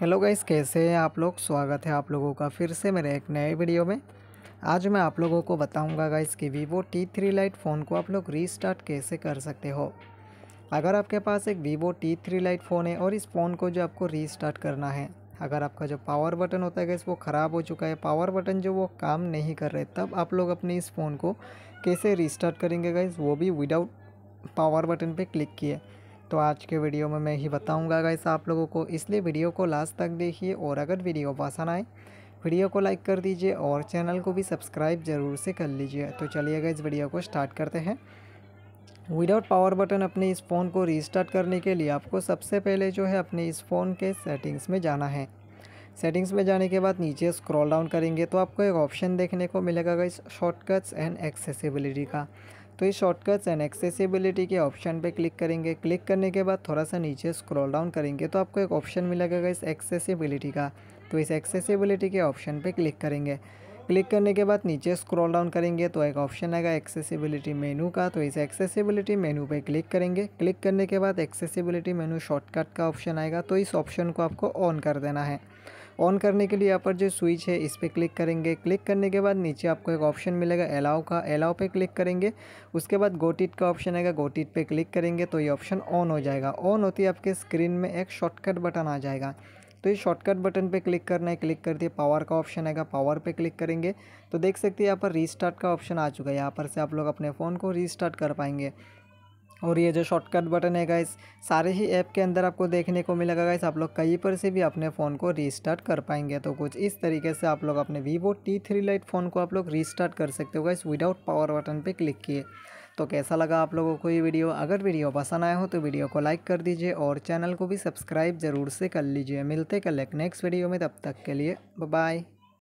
hello guys कैसे हैं आप लोग स्वागत है आप लोगों का फिर से मेरे एक नए वीडियो में आज मैं आप लोगों को बताऊंगा गाइस कि Vivo T three Lite phone को आप लोग रीस्टार्ट कैसे कर सकते हो अगर आपके पास एक Vivo T three Lite phone है और इस फ़ोन को जो आपको रीस्टार्ट करना है अगर आपका जो पावर बटन होता है गैस वो ख़राब हो चुका है पावर बटन जो वो काम नहीं कर रहे तब आप लोग अपने इस फ़ोन को कैसे रीस्टार्ट करेंगे गाइस वो भी विदाउट पावर बटन पर क्लिक किए तो आज के वीडियो में मैं ही बताऊंगा गाइस आप लोगों को इसलिए वीडियो को लास्ट तक देखिए और अगर वीडियो पसंद आए वीडियो को लाइक कर दीजिए और चैनल को भी सब्सक्राइब ज़रूर से कर लीजिए तो चलिए गाइस वीडियो को स्टार्ट करते हैं विदाउट पावर बटन अपने इस फ़ोन को रीस्टार्ट करने के लिए आपको सबसे पहले जो है अपने इस फ़ोन के सेटिंग्स में जाना है सेटिंग्स में जाने के बाद नीचे स्क्रॉल डाउन करेंगे तो आपको एक ऑप्शन देखने को मिलेगा इस शॉर्टकट्स एंड एक्सेसिबिलिटी का तो इस शॉर्टकट्स एंड एक्सेसिबिलिटी के ऑप्शन पे क्लिक करेंगे क्लिक करने के बाद थोड़ा सा नीचे स्क्रॉल डाउन करेंगे तो आपको एक ऑप्शन मिलेगा इस एक्सेसिबिलिटी का तो इस एक्सेसिबिलिटी के ऑप्शन पे क्लिक करेंगे क्लिक करने के बाद नीचे स्क्रॉल डाउन करेंगे तो एक ऑप्शन आएगा एक्सेसिबिलिटी मेनू का तो इस एक्सेसिबिलिटी मेनू पे क्लिक करेंगे क्लिक करने के बाद एक्सेसिबिलिटी मेनू शॉर्टकट का ऑप्शन आएगा तो इस ऑप्शन को आपको ऑन कर देना है ऑन करने के लिए यहाँ पर जो स्विच है इस पर क्लिक करेंगे क्लिक करने के बाद नीचे आपको एक ऑप्शन मिलेगा अलाउ का अलाउ पे क्लिक करेंगे उसके बाद गोटिट का ऑप्शन आएगा गोटिट पे क्लिक करेंगे तो ये ऑप्शन ऑन हो जाएगा ऑन होती है आपके स्क्रीन में एक शॉर्टकट बटन आ जाएगा तो ये शॉर्टकट बटन पे क्लिक करना है क्लिक है पावर का ऑप्शन आएगा पावर पे क्लिक करेंगे तो देख सकते हैं यहाँ पर रीस्टार्ट का ऑप्शन आ चुका है यहाँ पर से आप लोग अपने फ़ोन को रीस्टार्ट कर पाएंगे और ये जो शॉर्टकट बटन है गाइस सारे ही ऐप के अंदर आपको देखने को मिलेगा गाइस आप लोग कहीं पर से भी अपने फ़ोन को रीस्टार्ट कर पाएंगे तो कुछ इस तरीके से आप लोग अपने Vivo T three Lite phone को आप लोग रीस्टार्ट कर सकते हो गाइस विदाउट पावर बटन पे क्लिक किए तो कैसा लगा आप लोगों को ये वीडियो अगर वीडियो पसंद आया हो तो वीडियो को लाइक कर दीजिए और चैनल को भी सब्सक्राइब ज़रूर से कर लीजिए मिलते कल एक नेक्स्ट वीडियो में तब तक के लिए बाय